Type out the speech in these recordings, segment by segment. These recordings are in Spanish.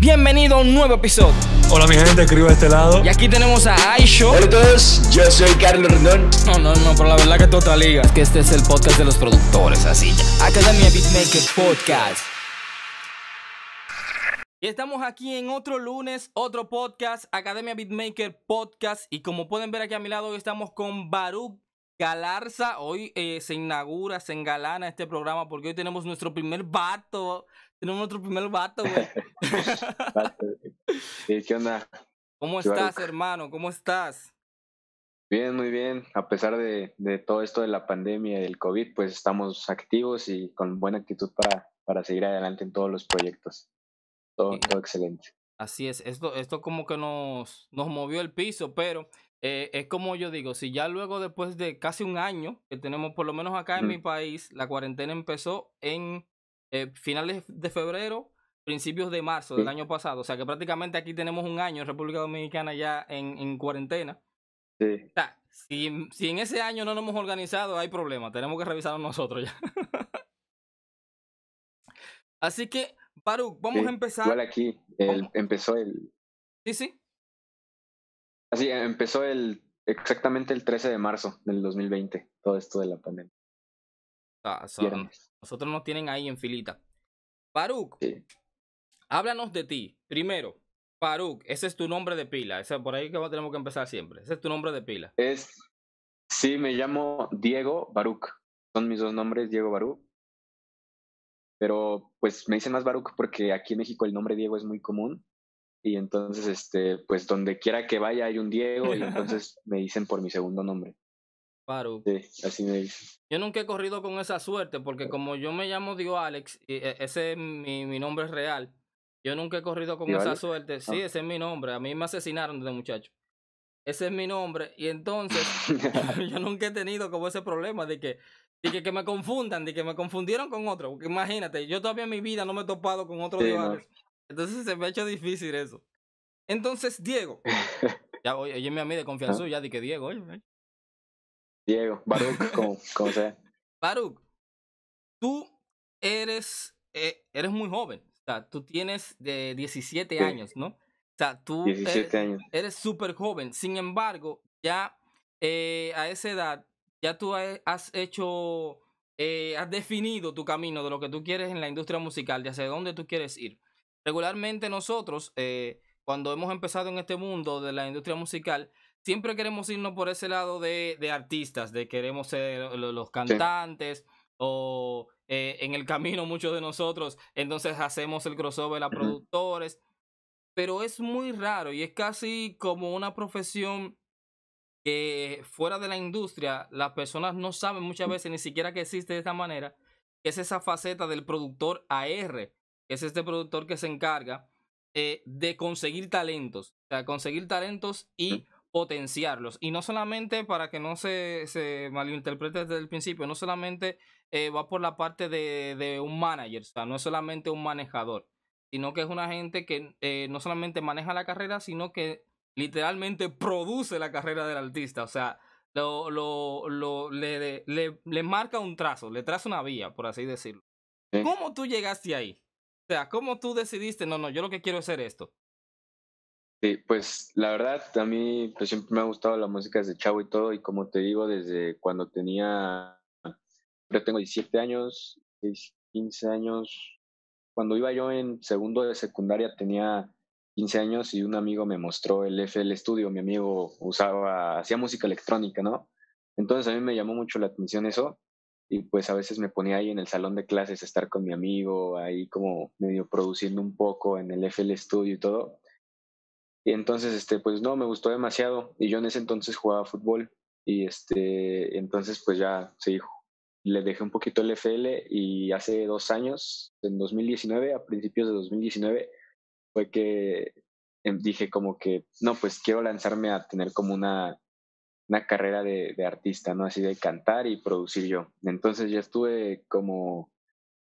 Bienvenido a un nuevo episodio. Hola mi gente, escribo de este lado. Y aquí tenemos a Aisho. Hola a todos, yo soy Carlos Rendón. No, no, no, pero la verdad que total liga. Es que este es el podcast de los productores, así ya. Academia Beatmaker Podcast. Y estamos aquí en otro lunes, otro podcast, Academia Beatmaker Podcast. Y como pueden ver aquí a mi lado, hoy estamos con Baruch Galarza. Hoy eh, se inaugura, se engalana este programa porque hoy tenemos nuestro primer vato tenemos nuestro primer vato, güey. ¿Qué onda? ¿Cómo estás, hermano? ¿Cómo estás? Bien, muy bien. A pesar de, todo esto de la pandemia y del COVID, pues estamos activos y con buena actitud para, para seguir adelante en todos los proyectos. Todo, eh, excelente. Así es. Esto, esto como que nos, nos movió el piso, pero eh, es como yo digo, si ya luego después de casi un año que tenemos, por lo menos acá en mi país, la cuarentena empezó en eh, finales de febrero, principios de marzo del año pasado. O sea que prácticamente aquí tenemos un año en República Dominicana ya en, cuarentena. Sí. si, si, en ese año no nos hemos organizado, hay problema. Tenemos que revisarlo nosotros ya. Así que, Paru, vamos a empezar. Igual aquí, empezó el. Sí, sí. Así, empezó el exactamente el 13 de marzo del 2020, todo esto de la pandemia nosotros nos tienen ahí en filita. Baruk, háblanos de ti. Primero, Baruk, ese es tu nombre de pila. Ese, por ahí que tenemos que empezar siempre. Ese es tu nombre de pila. Es, sí, me llamo Diego Baruk. Son mis dos nombres, Diego Baruk. Pero pues me dicen más Baruk porque aquí en México el nombre Diego es muy común. Y entonces, este, pues donde quiera que vaya hay un Diego y entonces me dicen por mi segundo nombre así Yo nunca he corrido con esa suerte porque como yo me llamo Dio Alex, y e, ese es mi, nombre real, yo nunca he corrido con esa suerte. Sí, ah. ese es mi nombre. A mí me asesinaron desde muchacho. Ese es mi nombre. Y entonces yo nunca he tenido como ese problema de que, de que, me confundan, de que me confundieron con otro. imagínate, yo todavía en mi vida no me he topado con otro Diego. Alex. Entonces se me ha hecho difícil eso. Entonces, Diego, ya oye, oye a mí de confianza, ah. ya di que Diego, oye. Diego, Baruch, ¿cómo se sea. Baruch, tú eres, eh, eres muy joven. O sea, tú tienes de 17 años, ¿no? O sea, tú 17 eres, eres súper joven. Sin embargo, ya eh, a esa edad, ya tú has hecho, eh, has definido tu camino de lo que tú quieres en la industria musical, de hacia dónde tú quieres ir. Regularmente nosotros, cuando hemos empezado en este mundo de la industria musical, siempre queremos irnos por ese lado de, artistas, de queremos ser los cantantes o eh, en el camino muchos de nosotros, entonces hacemos el crossover a productores, pero es muy raro y es casi como una profesión que fuera de la industria las personas no saben muchas mm. veces ni siquiera que existe de esta manera, que es esa faceta del productor AR, que es este productor que se encarga eh, de conseguir talentos, o sea, conseguir talentos y potenciarlos. Y no solamente, para que no se, malinterprete desde el principio, no solamente eh, va por la parte de, un manager, o sea, no es solamente un manejador, sino que es una gente que eh, no solamente maneja la carrera, sino que literalmente produce la carrera del artista, o sea, lo, lo, le, le, le, marca un trazo, le traza una vía, por así decirlo. ¿Cómo tú llegaste ahí? O sea, ¿cómo tú decidiste, no, no, yo lo que quiero es hacer esto? Sí, pues la verdad, a mí pues, siempre me ha gustado la música desde chavo y todo, y como te digo, desde cuando tenía, yo tengo 17 años, 15 años, cuando iba yo en segundo de secundaria tenía 15 años y un amigo me mostró el FL Studio, mi amigo usaba, hacía música electrónica, ¿no? Entonces a mí me llamó mucho la atención eso y pues a veces me ponía ahí en el salón de clases a estar con mi amigo, ahí como medio produciendo un poco en el FL Studio y todo. Y entonces, este, pues no, me gustó demasiado. Y yo en ese entonces jugaba fútbol. Y este, entonces, pues ya se dijo le dejé un poquito el FL. Y hace dos años, en 2019, a principios de 2019, fue que em, dije como que, no, pues quiero lanzarme a tener como una, una carrera de, artista, ¿no? Así de cantar y producir yo. Entonces ya estuve como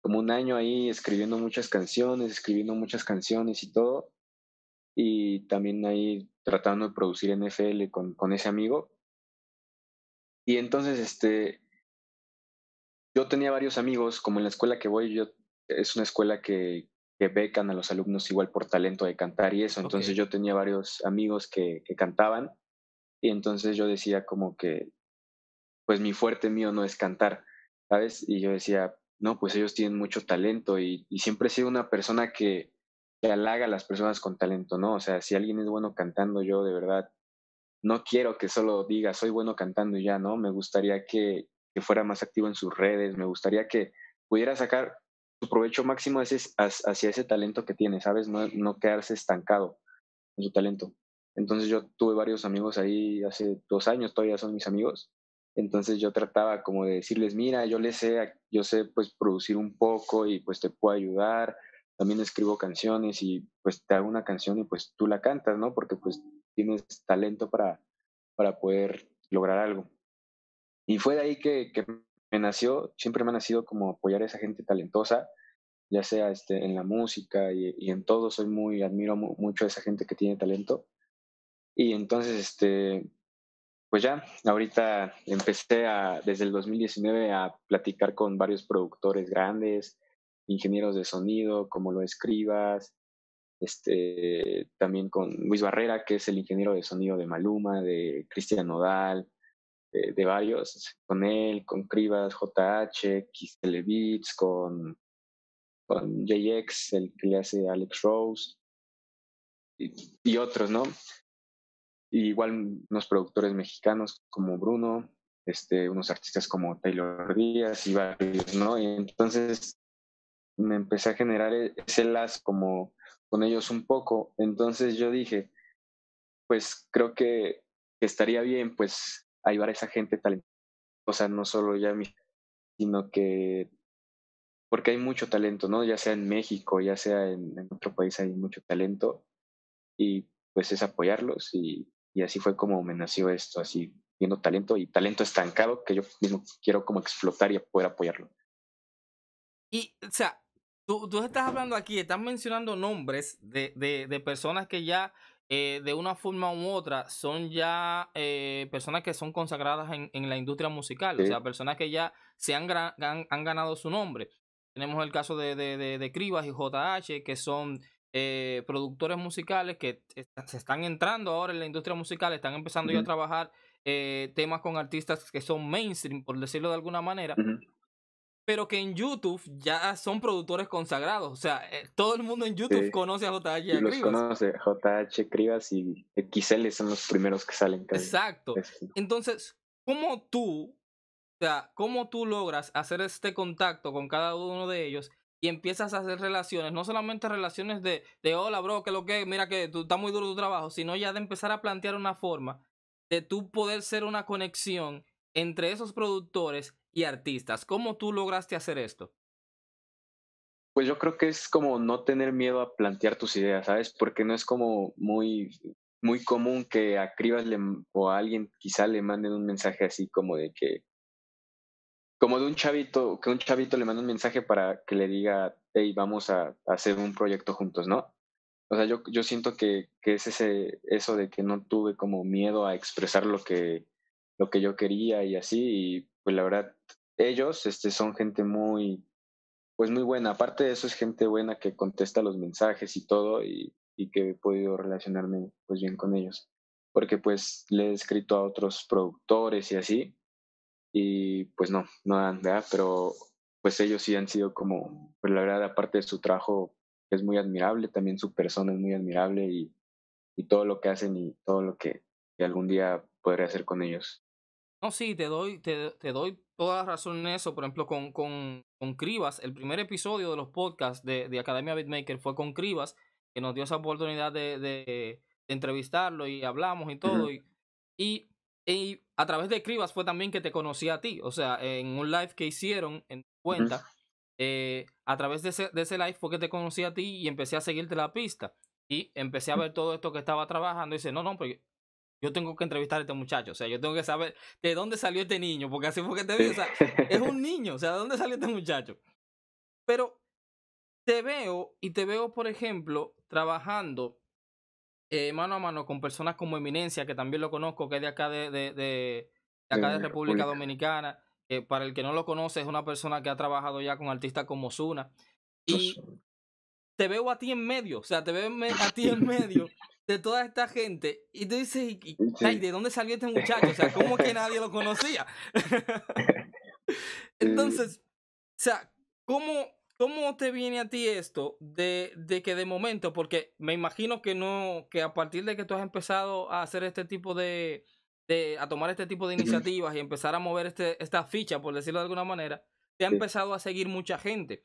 como un año ahí escribiendo muchas canciones, escribiendo muchas canciones y todo y también ahí tratando de producir NFL con, con ese amigo. Y entonces, este, yo tenía varios amigos, como en la escuela que voy, yo es una escuela que, que becan a los alumnos igual por talento de cantar y eso. Entonces yo tenía varios amigos que, que, cantaban y entonces yo decía como que, pues mi fuerte mío no es cantar, ¿sabes? Y yo decía, no, pues ellos tienen mucho talento y, y siempre he sido una persona que, halaga a las personas con talento, ¿no? O sea, si alguien es bueno cantando, yo de verdad no quiero que solo diga soy bueno cantando y ya, ¿no? Me gustaría que, fuera más activo en sus redes, me gustaría que pudiera sacar su provecho máximo hacia, hacia ese talento que tiene, ¿sabes? No, no quedarse estancado en su talento. Entonces yo tuve varios amigos ahí hace dos años, todavía son mis amigos. Entonces yo trataba como de decirles, mira, yo les sé, yo sé pues producir un poco y pues te puedo ayudar, también escribo canciones y pues te hago una canción y pues tú la cantas, ¿no? Porque pues tienes talento para, para poder lograr algo. Y fue de ahí que, que me nació, siempre me ha nacido como apoyar a esa gente talentosa, ya sea este, en la música y, y en todo, soy muy, admiro mucho a esa gente que tiene talento. Y entonces, este, pues ya, ahorita empecé a, desde el 2019 a platicar con varios productores grandes, ingenieros de sonido, como lo escribas, este, también con Luis Barrera, que es el ingeniero de sonido de Maluma, de Cristian Nodal, de, varios, con él, con Cribas, JH, Kistele Beats, con, con JX, el que le hace Alex Rose, y, otros, ¿no? igual unos productores mexicanos como Bruno, este, unos artistas como Taylor Díaz y varios, ¿no? entonces me empecé a generar e-, ese lazo como con ellos un poco. Entonces yo dije, pues creo que, estaría bien pues ayudar a esa gente talentosa, no solo ya mí, sino que porque hay mucho talento, ¿no? Ya sea en México, ya sea en, en otro país hay mucho talento y pues es apoyarlos y, y así fue como me nació esto, así viendo talento y talento estancado que yo mismo quiero como explotar y poder apoyarlo. Y, o sea, Tú, estás hablando aquí, estás mencionando nombres de, personas que ya eh, de una forma u otra son ya eh, personas que son consagradas en, la industria musical, o sea, personas que ya se han, han, ganado su nombre. Tenemos el caso de, de, de Cribas y JH, que son eh, productores musicales que se están entrando ahora en la industria musical, están empezando ya a trabajar temas con artistas que son mainstream, por decirlo de alguna manera pero que en YouTube ya son productores consagrados. O sea, eh, todo el mundo en YouTube conoce a JH y Los conoce, JH Cribas y XL son los primeros que salen. Exacto. Entonces, ¿cómo tú, o sea, cómo tú logras hacer este contacto con cada uno de ellos y empiezas a hacer relaciones, no solamente relaciones de, de hola, bro, que lo que, mira que tú estás muy duro tu trabajo, sino ya de empezar a plantear una forma de tú poder ser una conexión entre esos productores y artistas. ¿Cómo tú lograste hacer esto? Pues yo creo que es como no tener miedo a plantear tus ideas, ¿sabes? Porque no es como muy, muy común que a Cribas o a alguien quizá le manden un mensaje así como de que, como de un chavito, que un chavito le manda un mensaje para que le diga, hey, vamos a, hacer un proyecto juntos, ¿no? O sea, yo, yo siento que, es ese, eso de que no tuve como miedo a expresar lo que, lo que yo quería y así, pues la verdad, ellos este, son gente muy, pues muy buena. Aparte de eso, es gente buena que contesta los mensajes y todo y, que he podido relacionarme pues bien con ellos. Porque pues le he escrito a otros productores y así y pues no, no dan, ¿verdad? Pero pues ellos sí han sido como, pues la verdad, aparte de su trabajo es muy admirable, también su persona es muy admirable y, y todo lo que hacen y todo lo que, que algún día podré hacer con ellos. No, sí, te doy, te, doy toda la razón en eso. Por ejemplo, con, Cribas, el primer episodio de los podcasts de, de Academia Beatmaker fue con Cribas, que nos dio esa oportunidad de, entrevistarlo y hablamos y todo. y, a través de Cribas fue también que te conocí a ti. O sea, en un live que hicieron en cuenta, eh, a través de ese, live fue que te conocí a ti y empecé a seguirte la pista. Y empecé a ver todo esto que estaba trabajando y dice, no, no, pero yo tengo que entrevistar a este muchacho, o sea, yo tengo que saber de dónde salió este niño, porque así porque te vi, o sea, es un niño, o sea, de dónde salió este muchacho. Pero te veo y te veo, por ejemplo, trabajando eh, mano a mano con personas como Eminencia, que también lo conozco, que es de acá de, de, de, acá de República Dominicana, para el que no lo conoce es una persona que ha trabajado ya con artistas como Zuna. Y te veo a ti en medio, o sea, te veo a ti en medio de toda esta gente. Y tú dices, ¿de dónde salió este muchacho? O sea, ¿cómo que nadie lo conocía? Entonces, o sea, ¿cómo, ¿cómo te viene a ti esto de, que de momento, porque me imagino que no, que a partir de que tú has empezado a hacer este tipo de, a tomar este tipo de iniciativas y empezar a mover este, esta ficha, por decirlo de alguna manera, te ha empezado a seguir mucha gente.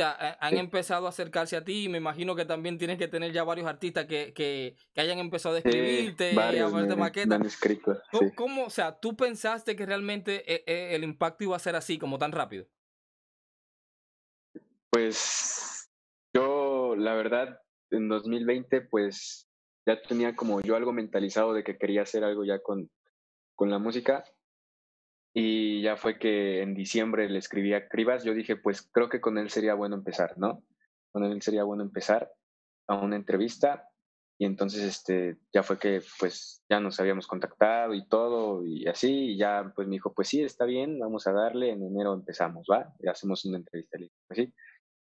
Eh, han empezado a acercarse a ti. y Me imagino que también tienes que tener ya varios artistas que, hayan empezado a escribirte, sí, varios, a verte maquetas. Escrito, ¿Cómo, o sea, tú pensaste que realmente eh, eh, el impacto iba a ser así, como tan rápido? Pues yo, la verdad, en 2020, pues ya tenía como yo algo mentalizado de que quería hacer algo ya con, con la música. Y ya fue que en diciembre le escribí a Cribas, yo dije, pues creo que con él sería bueno empezar, ¿no? Con él sería bueno empezar a una entrevista. Y entonces este, ya fue que pues ya nos habíamos contactado y todo y así. Y ya pues me dijo, pues sí, está bien, vamos a darle, en enero empezamos, ¿va? Y hacemos una entrevista. Pues,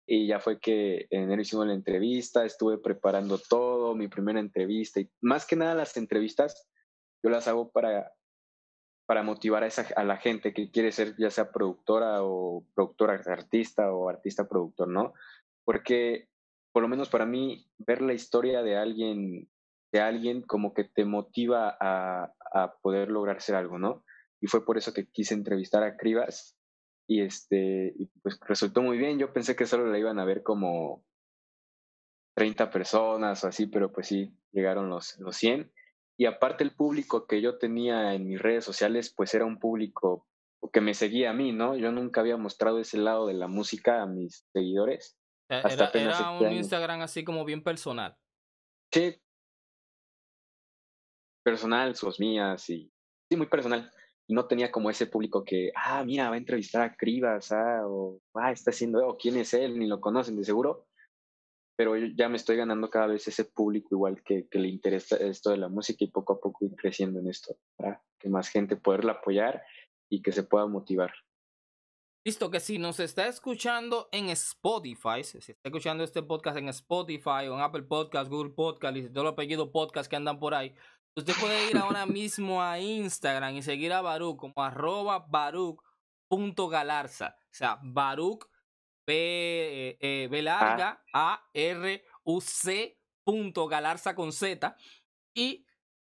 y ya fue que en enero hicimos la entrevista, estuve preparando todo, mi primera entrevista. Y más que nada las entrevistas yo las hago para para motivar a, esa, a la gente que quiere ser ya sea productora o productora artista o artista productor, ¿no? Porque, por lo menos para mí, ver la historia de alguien, de alguien como que te motiva a, a poder lograr ser algo, ¿no? Y fue por eso que quise entrevistar a Cribas y este, pues resultó muy bien. Yo pensé que solo la iban a ver como 30 personas o así, pero pues sí, llegaron los, los 100 y aparte el público que yo tenía en mis redes sociales, pues era un público que me seguía a mí, ¿no? Yo nunca había mostrado ese lado de la música a mis seguidores. E-, era, este un Instagram así como bien personal. Sí. Personal, sus mías y... Sí, muy personal. Y no tenía como ese público que, ah, mira, va a entrevistar a Cribas, ah, o, ah, está haciendo, o quién es él, ni lo conocen de seguro pero ya me estoy ganando cada vez ese público igual que, le interesa esto de la música y poco a poco ir creciendo en esto, para que más gente pueda apoyar y que se pueda motivar. Listo, que si nos está escuchando en Spotify, si está escuchando este podcast en Spotify o en Apple Podcast, Google Podcast y todos los apellido podcast que andan por ahí, usted puede ir ahora mismo a Instagram y seguir a Baruch como arroba baruch.galarza. O sea, Baruch P, eh, eh, B ah. larga, A, R, U, C, punto, Galarza con Z. Y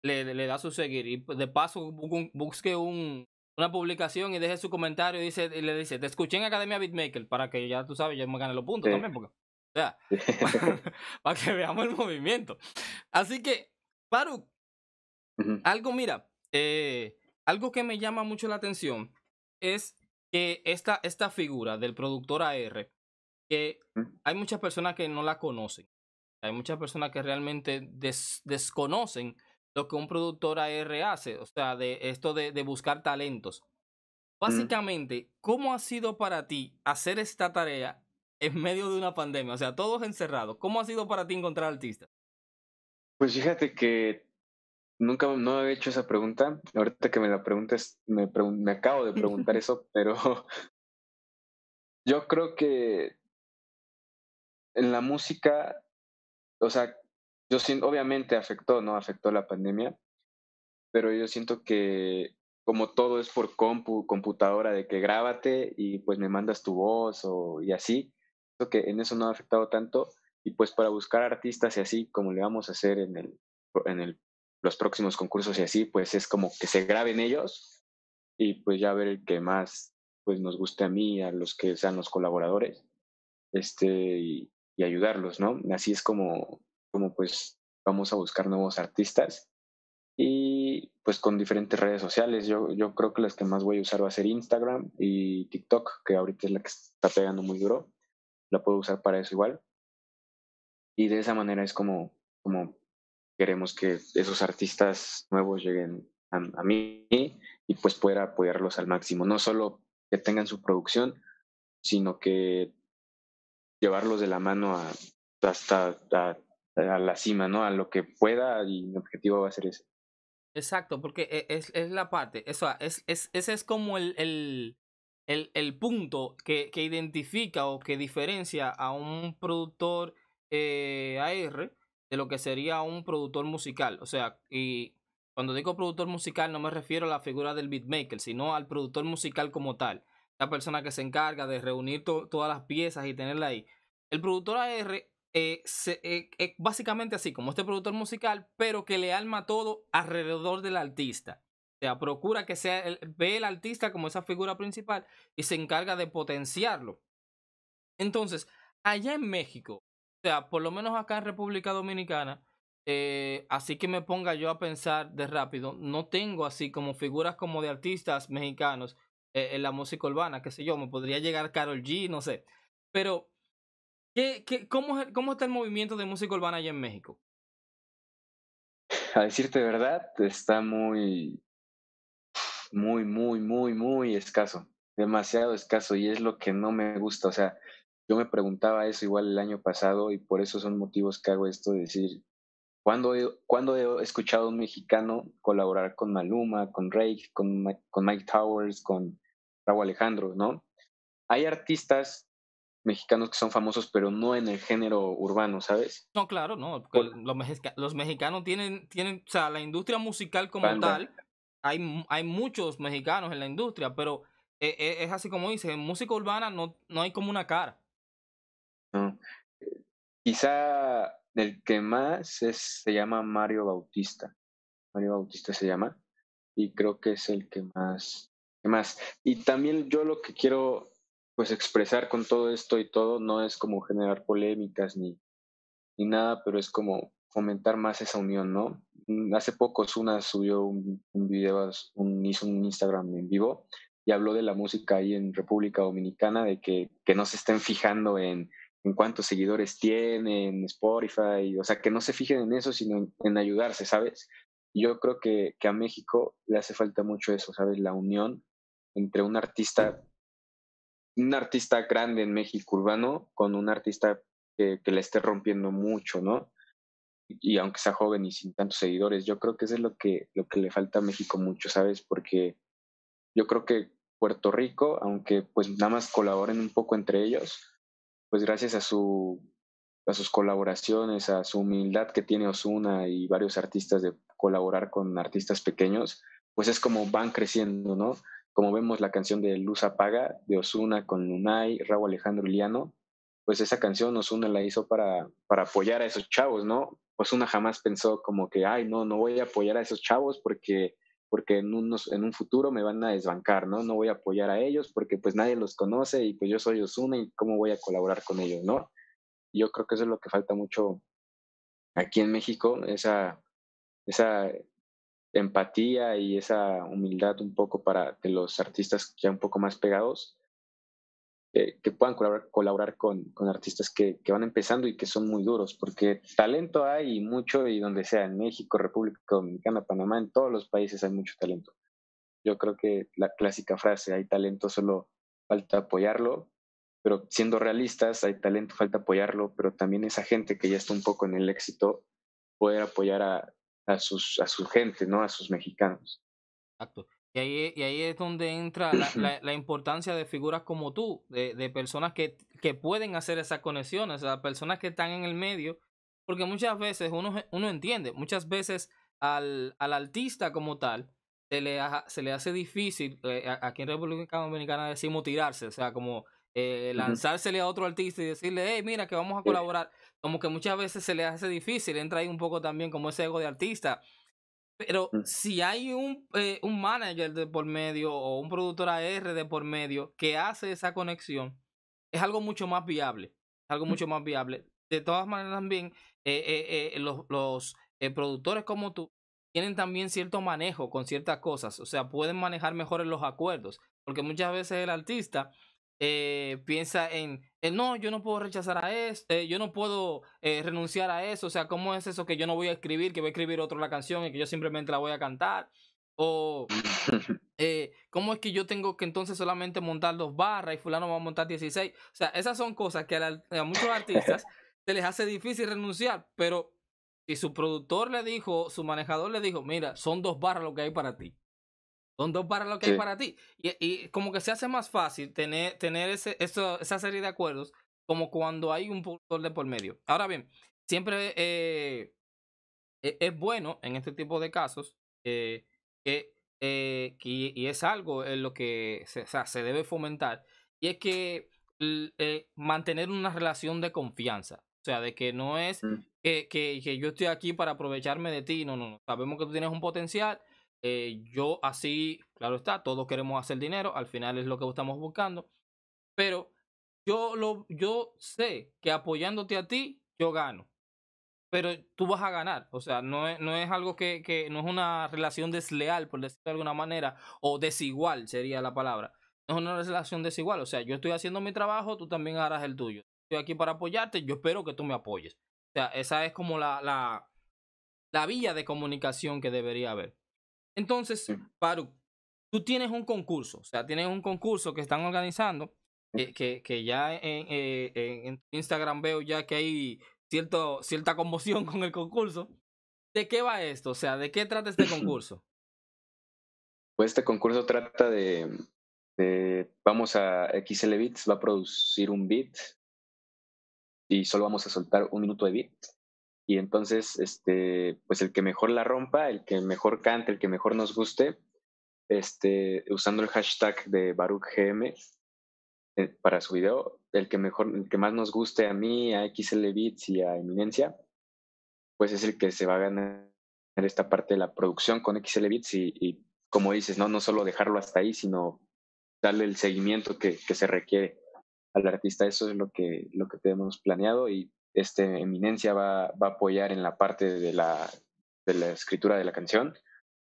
le, da su seguir. Y pues, de paso busque una publicación y deje su comentario y, dice, y le dice, te escuché en Academia Beatmaker para que ya tú sabes, ya me gané los puntos también. para, que veamos el movimiento. Así que, Paru, algo, mira, eh, algo que me llama mucho la atención es que esta, figura del productor AR, que hay muchas personas que no la conocen. Hay muchas personas que realmente desconocen lo que un productor AR hace, o sea, de esto de, de buscar talentos. Básicamente, ¿cómo ha sido para ti hacer esta tarea en medio de una pandemia? O sea, todos encerrados. ¿Cómo ha sido para ti encontrar artistas? Pues fíjate que nunca no había hecho esa pregunta. Ahorita que me la preguntes, me, me acabo de preguntar eso, pero yo creo que en la música, o sea, yo siento, obviamente afectó, ¿no? Afectó la pandemia, pero yo siento que como todo es por compu, computadora, de que grábate y pues me mandas tu voz o, y así, que en eso no ha afectado tanto. Y pues para buscar artistas y así, como le vamos a hacer en el, en el los próximos concursos y así, pues es como que se graben ellos y pues ya ver el que más pues nos guste a mí, a los que sean los colaboradores, este, y, ayudarlos, ¿no? Así es como, como pues vamos a buscar nuevos artistas y pues con diferentes redes sociales. Yo, yo creo que las que más voy a usar va a ser Instagram y TikTok, que ahorita es la que está pegando muy duro. La puedo usar para eso igual. Y de esa manera es como, como queremos que esos artistas nuevos lleguen a, mí y pues poder apoyarlos al máximo. No solo que tengan su producción, sino que llevarlos de la mano hasta a, la cima, ¿no? A lo que pueda y mi objetivo va a ser ese. Exacto, porque e, es, la parte, eso, ese es como el, el, punto que, identifica o que diferencia a un productor eh, AR de lo que sería un productor musical. O sea, y cuando digo productor musical no me refiero a la figura del beatmaker, sino al productor musical como tal. La persona que se encarga de reunir todas las piezas y tenerla ahí. El productor AR ...es eh, eh, eh, básicamente así, como este productor musical, pero que le alma todo alrededor del artista. O sea, procura que sea ve el artista como esa figura principal y se encarga de potenciarlo. Entonces, allá en México, sea, por lo menos acá en República Dominicana, eh, así que me ponga yo a pensar de rápido, no tengo así como figuras como de artistas mexicanos eh, en la música urbana, qué sé yo, me podría llegar Carol G, no sé. Pero, ¿qué, cómo, ¿cómo está el movimiento de música urbana allá en México? A decirte verdad, está muy, muy, muy, muy, muy escaso, demasiado escaso y es lo que no me gusta, o sea, yo me preguntaba eso igual el año pasado y por eso son motivos que hago esto de decir, ¿cuándo he, he escuchado a un mexicano colaborar con Maluma, con Rake, con, Mike Towers, con Raúl Alejandro, ¿no? Hay artistas mexicanos que son famosos, pero no en el género urbano, ¿sabes? No, claro, no. los, mexicanos tienen, tienen, o sea, la industria musical como tal, hay, hay muchos mexicanos en la industria, pero eh, eh, es, así como dice, en música urbana no, no hay como una cara. Quizá el que más es, se llama Mario Bautista. Mario Bautista se llama. Y creo que es el que más, más. Y también yo lo que quiero pues expresar con todo esto y todo no es como generar polémicas ni, ni nada, pero es como fomentar más esa unión, ¿no? Mm, hace poco una subió un, video, un, hizo un Instagram en vivo y habló de la música ahí en República Dominicana, de que, que no se estén fijando en, en cuántos seguidores tiene en Spotify, o sea, que no se fijen en eso, sino en, ayudarse, ¿sabes? Yo creo que, que, a México le hace falta mucho eso, ¿sabes? La unión entre un artista, un artista grande en México urbano con un artista que, le esté rompiendo mucho, ¿no? Y, aunque sea joven y sin tantos seguidores, yo creo que eso es lo que, lo que le falta a México mucho, ¿sabes? Porque yo creo que Puerto Rico, aunque pues nada más colaboren un poco entre ellos, pues gracias a su a sus colaboraciones, a su humildad que tiene Osuna y varios artistas de colaborar con artistas pequeños, pues es como van creciendo, ¿no? Como vemos la canción de Luz Apaga de Osuna con Lunay, Raúl Alejandro Liano, pues esa canción Osuna la hizo para, para apoyar a esos chavos, ¿no? Osuna jamás pensó como que, ay, no, no voy a apoyar a esos chavos porque porque en, en un futuro me van a desbancar, ¿no? No voy a apoyar a ellos porque pues nadie los conoce y pues yo soy Osuna y cómo voy a colaborar con ellos, ¿no? Yo creo que eso es lo que falta mucho aquí en México, esa, esa empatía y esa humildad un poco para los artistas ya un poco más pegados eh, que puedan colaborar, con, con, artistas que, van empezando y que son muy duros, porque talento hay mucho, y donde sea, en México, República Dominicana, Panamá, en todos los países hay mucho talento. Yo creo que la clásica frase, hay talento, solo falta apoyarlo, pero siendo realistas, hay talento, falta apoyarlo, pero también esa gente que ya está un poco en el éxito, poder apoyar a, a, sus, a su gente, ¿no? A sus mexicanos. Exacto. Y ahí, y ahí es donde entra la, importancia de figuras como tú, de, de personas que, pueden hacer esas conexiones, o sea, personas que están en el medio, porque muchas veces uno, uno entiende, muchas veces al, artista como tal se le, se le hace difícil, eh, aquí en República Dominicana decimos tirarse, o sea, como eh, lanzársele a otro artista y decirle, hey, mira, que vamos a eh. colaborar, como que muchas veces se le hace difícil, entra ahí un poco también como ese ego de artista pero mm. si hay un, eh, un manager de por medio o un productor AR de por medio que hace esa conexión, es algo mucho más viable. algo mm. mucho más viable. De todas maneras, también eh, eh, los, los productores como tú tienen también cierto manejo con ciertas cosas. O sea, pueden manejar mejor los acuerdos. Porque muchas veces el artista eh, piensa en, eh, no, yo no puedo rechazar a eso, este, yo no puedo eh, renunciar a eso, o sea, ¿cómo es eso que yo no voy a escribir, que voy a escribir otra la canción y que yo simplemente la voy a cantar? O, ¿cómo es que yo tengo que entonces solamente montar dos barras y fulano va a montar 16? O sea, esas son cosas que a muchos artistas se les hace difícil renunciar, pero si su productor le dijo, su manejador le dijo, mira, son dos barras lo que hay para ti. Son dos para lo que hay para ti. Y, y, como que se hace más fácil tener, tener ese, esa serie de acuerdos como cuando hay un productor de por medio. Ahora bien, siempre eh, e, es bueno en este tipo de casos eh, eh, que, y es algo en lo que se, se debe fomentar, y es que mantener una relación de confianza. O sea, de que no es mm. que, que, que yo estoy aquí para aprovecharme de ti, no, no, no. Sabemos que tú tienes un potencial eh, yo así, claro está, todos queremos hacer dinero, al final es lo que estamos buscando, pero yo, lo, yo sé que apoyándote a ti, yo gano, pero tú vas a ganar, o sea, no es, no es algo que, no es una relación desleal, por decirlo de alguna manera, o desigual sería la palabra, no es una relación desigual, o sea, yo estoy haciendo mi trabajo, tú también harás el tuyo, estoy aquí para apoyarte, yo espero que tú me apoyes, o sea, esa es como la, la vía de comunicación que debería haber. Entonces, Paru, tú tienes un concurso, o sea, tienes un concurso que están organizando, que, que, ya eh, en, Instagram veo ya que hay cierta conmoción con el concurso. ¿De qué va esto? O sea, ¿de qué trata este concurso? Pues este concurso trata de, de vamos a XL Beats, va a producir un beat y solo vamos a soltar un minuto de beat y entonces, este, pues el que mejor la rompa, el que mejor cante, el que mejor nos guste, este, usando el hashtag de BaruchGM gm eh, para su video, el que mejor, el que más nos guste a mí, a XLBits y a Eminencia, pues es el que se va a ganar esta parte de la producción con XL y, y como dices, ¿no? no solo dejarlo hasta ahí, sino darle el seguimiento que, que se requiere al artista. Eso es lo que, lo que tenemos planeado y este Eminencia va, va a apoyar en la parte de la, de la escritura de la canción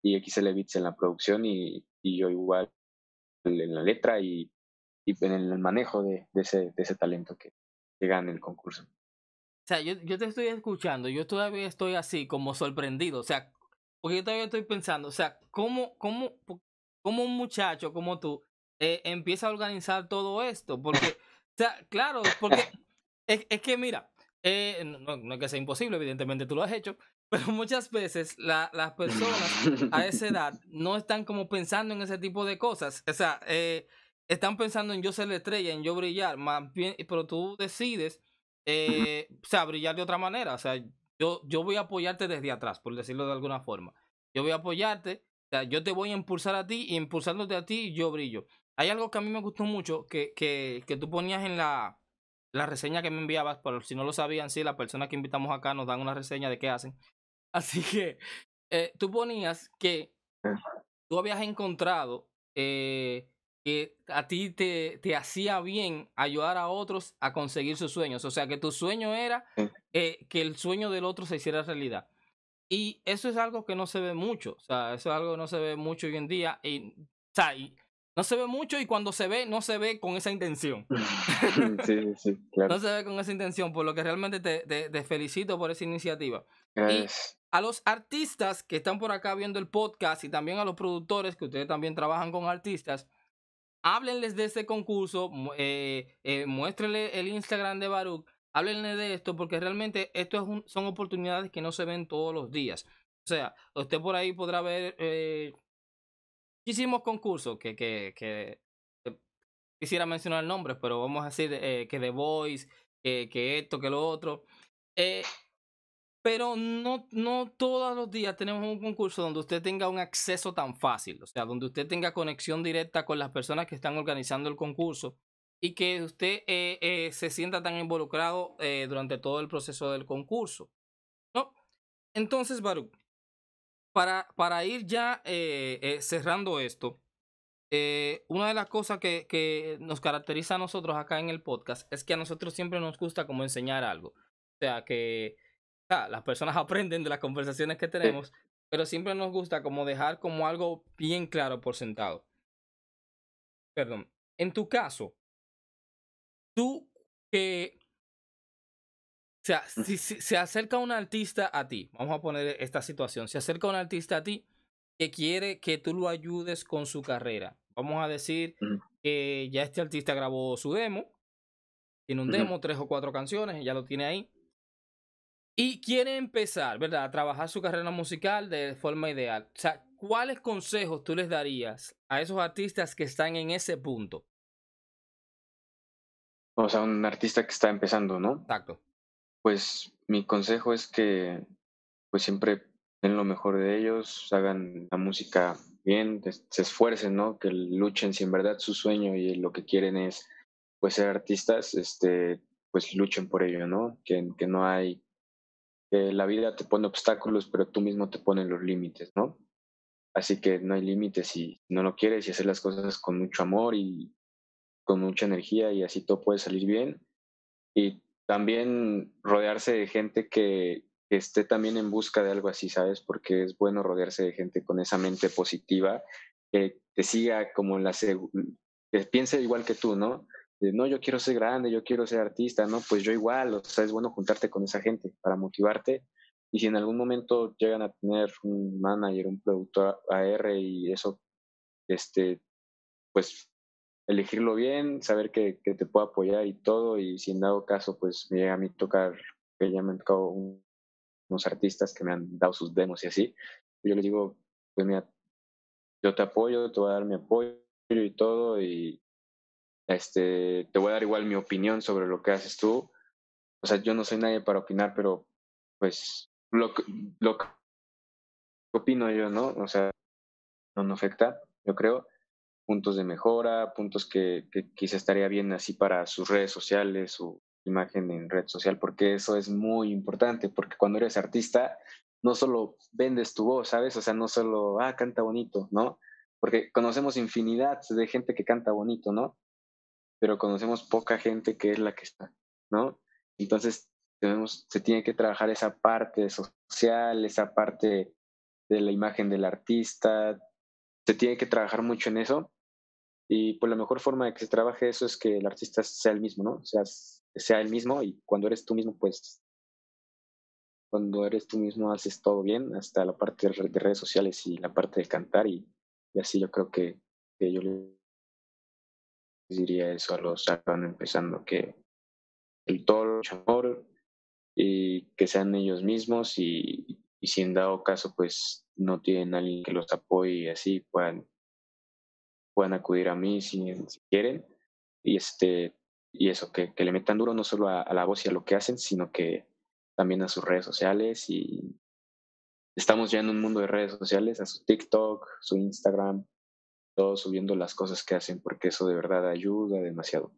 y XL Beats en la producción y, y yo igual en la letra y, y en el manejo de, ese, de ese talento que, que en el concurso. O sea, yo, yo te estoy escuchando, yo todavía estoy así como sorprendido, o sea, porque yo todavía estoy pensando, o sea, ¿cómo, cómo, cómo un muchacho como tú eh, empieza a organizar todo esto? Porque, o sea, claro, porque es, es que mira, eh, no, es que sea imposible, evidentemente tú lo has hecho, pero muchas veces las personas a esa edad no están como pensando en ese tipo de cosas. O sea, eh, están pensando en yo ser la estrella, en yo brillar, más bien, pero tú decides, eh, o sea, brillar de otra manera. O sea, yo, yo voy a apoyarte desde atrás, por decirlo de alguna forma. Yo voy a apoyarte, o sea, yo te voy a impulsar a ti y impulsándote a ti, yo brillo. Hay algo que a mí me gustó mucho que tú ponías en la la reseña que me enviabas, por si no lo sabían, sí, la persona que invitamos acá nos dan una reseña de qué hacen. Así que eh, tú ponías que tú habías encontrado eh, que a ti te, hacía bien ayudar a otros a conseguir sus sueños. O sea, que tu sueño era eh, que el sueño del otro se hiciera realidad. Y eso es algo que no se ve mucho. O sea, eso es algo que no se ve mucho hoy en día. o sea, y no se ve mucho y cuando se ve, no se ve con esa intención. sí, sí, claro. No se ve con esa intención, por lo que realmente te, felicito por esa iniciativa. Y a los artistas que están por acá viendo el podcast y también a los productores, que ustedes también trabajan con artistas, háblenles de este concurso, eh, eh, muéstrenle el Instagram de Baruch, háblenle de esto, porque realmente esto es son oportunidades que no se ven todos los días. O sea, usted por ahí podrá ver eh, Hicimos concursos que, eh, quisiera mencionar nombres, pero vamos a decir eh, que de Voice, que esto, que lo otro. Eh, pero no, no todos los días tenemos un concurso donde usted tenga un acceso tan fácil, o sea, donde usted tenga conexión directa con las personas que están organizando el concurso y que usted se sienta tan involucrado durante todo el proceso del concurso. ¿no? Entonces, Baruch, para, ir ya eh, eh, cerrando esto, eh, una de las cosas que, nos caracteriza a nosotros acá en el podcast es que a nosotros siempre nos gusta como enseñar algo. O sea, que las personas aprenden de las conversaciones que tenemos, pero siempre nos gusta como dejar como algo bien claro por sentado. Perdón. En tu caso, tú que o sea, si, si, se acerca un artista a ti, vamos a poner esta situación, se acerca un artista a ti que quiere que tú lo ayudes con su carrera. Vamos a decir que ya este artista grabó su demo, tiene un demo, tres o cuatro canciones, ya lo tiene ahí. Y quiere empezar, ¿verdad? A trabajar su carrera musical de forma ideal. O sea, ¿cuáles consejos tú les darías a esos artistas que están en ese punto? O sea, un artista que está empezando, ¿no? Exacto pues mi consejo es que pues siempre den lo mejor de ellos, hagan la música bien, se esfuercen, ¿no? Que luchen si en verdad su sueño y lo que quieren es pues ser artistas, este, pues luchen por ello, ¿no? Que, que no hay, que la vida te pone obstáculos, pero tú mismo te pones los límites, ¿no? Así que no hay límites y no lo quieres y hacer las cosas con mucho amor y con mucha energía y así todo puede salir bien. Y también rodearse de gente que, esté también en busca de algo así, ¿sabes? Porque es bueno rodearse de gente con esa mente positiva, que te siga como la... piense igual que tú, ¿no? no, yo quiero ser grande, yo quiero ser artista, ¿no? Pues yo igual, o sea, es bueno juntarte con esa gente para motivarte. Y si en algún momento llegan a tener un manager, un productor AR y eso, este, pues elegirlo bien, saber que, te puedo apoyar y todo, y si en dado caso, pues me llega a mí tocar, que ya me han tocado unos artistas que me han dado sus demos y así, yo les digo, pues mira, yo te apoyo, te voy a dar mi apoyo y todo, y este, te voy a dar igual mi opinión sobre lo que haces tú. O sea, yo no soy nadie para opinar, pero pues lo, lo que opino yo, ¿no? O sea, no me afecta, yo creo puntos de mejora, puntos que, quizá estaría bien así para sus redes sociales, su imagen en red social, porque eso es muy importante, porque cuando eres artista, no solo vendes tu voz, ¿sabes? O sea, no solo, ah, canta bonito, ¿no? Porque conocemos infinidad de gente que canta bonito, ¿no? Pero conocemos poca gente que es la que está, ¿no? Entonces, tenemos, se tiene que trabajar esa parte social, esa parte de la imagen del artista, se tiene que trabajar mucho en eso y pues la mejor forma de que se trabaje eso es que el artista sea el mismo, ¿no? O sea, sea el mismo y cuando eres tú mismo, pues cuando eres tú mismo haces todo bien, hasta la parte de redes sociales y la parte de cantar y, así yo creo que, yo les diría eso a los que van empezando, que el todo amor y que sean ellos mismos y, si en dado caso pues no tienen alguien que los apoye y así puedan puedan acudir a mí si, quieren. Y, este, y eso, que, le metan duro no solo a, la voz y a lo que hacen, sino que también a sus redes sociales. Y estamos ya en un mundo de redes sociales, a su TikTok, su Instagram, todos subiendo las cosas que hacen, porque eso de verdad ayuda demasiado.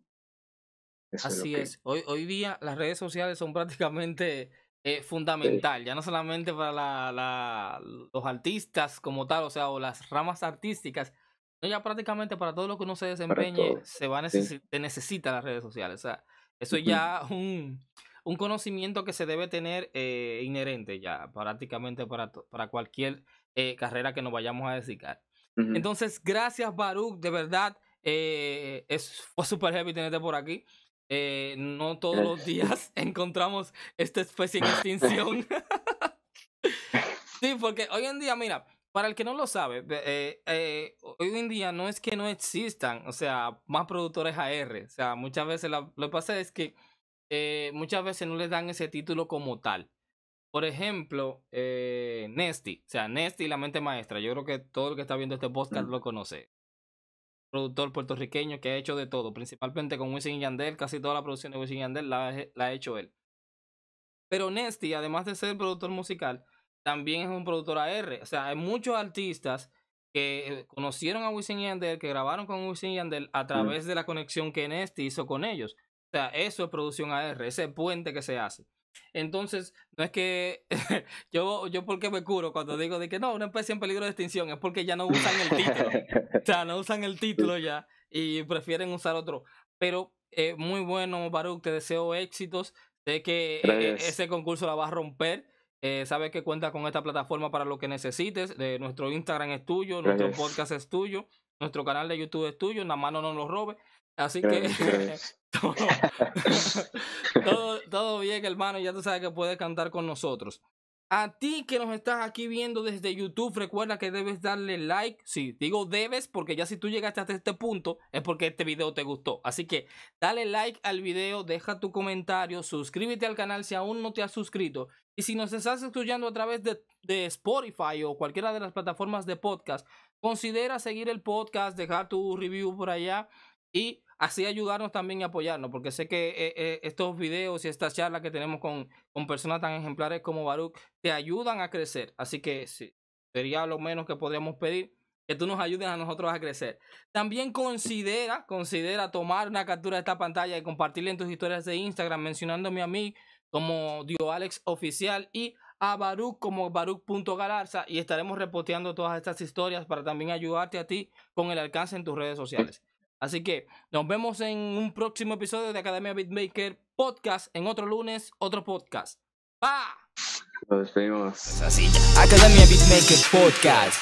Así es, Hoy, hoy día las redes sociales son prácticamente eh, fundamental, ya no solamente para los artistas como tal, o sea, o las ramas artísticas, ya prácticamente para todo lo que uno se desempeñe se va a necesita las redes sociales. O sea, eso es ya un, un conocimiento que se debe tener eh, inherente ya, prácticamente para, para cualquier eh, carrera que nos vayamos a dedicar. Entonces, gracias Baruch, de verdad, eh, es, fue súper heavy tenerte por aquí. no todos los días encontramos esta especie de extinción. sí, porque hoy en día, mira, para el que no lo sabe, eh, eh, hoy en día no es que no existan, o sea, más productores AR. O sea, muchas veces lo que pasa es que eh, muchas veces no les dan ese título como tal. Por ejemplo, Nesty, o sea, Nesty, la mente maestra. Yo creo que todo el que está viendo este podcast mm. lo conoce. Productor puertorriqueño que ha hecho de todo, principalmente con Wisin Yandel. Casi toda la producción de Wisin Yandel la, la ha hecho él. Pero Nesty, además de ser productor musical, también es un productor AR. O sea, hay muchos artistas que eh, conocieron a Wisin Yandel, que grabaron con Wisin Yandel a través de la conexión que Nesty hizo con ellos. O sea, eso es producción AR, ese puente que se hace. Entonces, no es que yo, yo porque me curo cuando digo de que no, una especie en peligro de extinción, es porque ya no usan el título. o sea, no usan el título ya y prefieren usar otro. Pero eh, muy bueno, Baruch, te deseo éxitos. Sé que eh, ese concurso la va a romper. Eh, sabes que cuenta con esta plataforma para lo que necesites. nuestro Instagram es tuyo, nuestro podcast es tuyo, nuestro canal de YouTube es tuyo, nada más no nos robe. Así que todo, todo, bien, hermano, ya tú sabes que puedes cantar con nosotros. A ti que nos estás aquí viendo desde YouTube, recuerda que debes darle like. Sí, digo debes porque ya si tú llegaste hasta este punto es porque este video te gustó. Así que dale like al video, deja tu comentario, suscríbete al canal si aún no te has suscrito. Y si nos estás escuchando a través de, de Spotify o cualquiera de las plataformas de podcast, considera seguir el podcast, dejar tu review por allá y así ayudarnos también y apoyarnos, porque sé que eh, eh, estos videos y estas charlas que tenemos con, personas tan ejemplares como Baruch te ayudan a crecer. Así que sí, sería lo menos que podríamos pedir que tú nos ayudes a nosotros a crecer. También considera, considera tomar una captura de esta pantalla y compartirla en tus historias de Instagram mencionándome a mí como Dio Alex Oficial y a Baruch como Baruch.galarza y estaremos reposteando todas estas historias para también ayudarte a ti con el alcance en tus redes sociales. Así que nos vemos en un próximo episodio de Academia Beatmaker Podcast. En otro lunes, otro podcast. ¡Pa! Nos despedimos. Academia Beatmaker Podcast.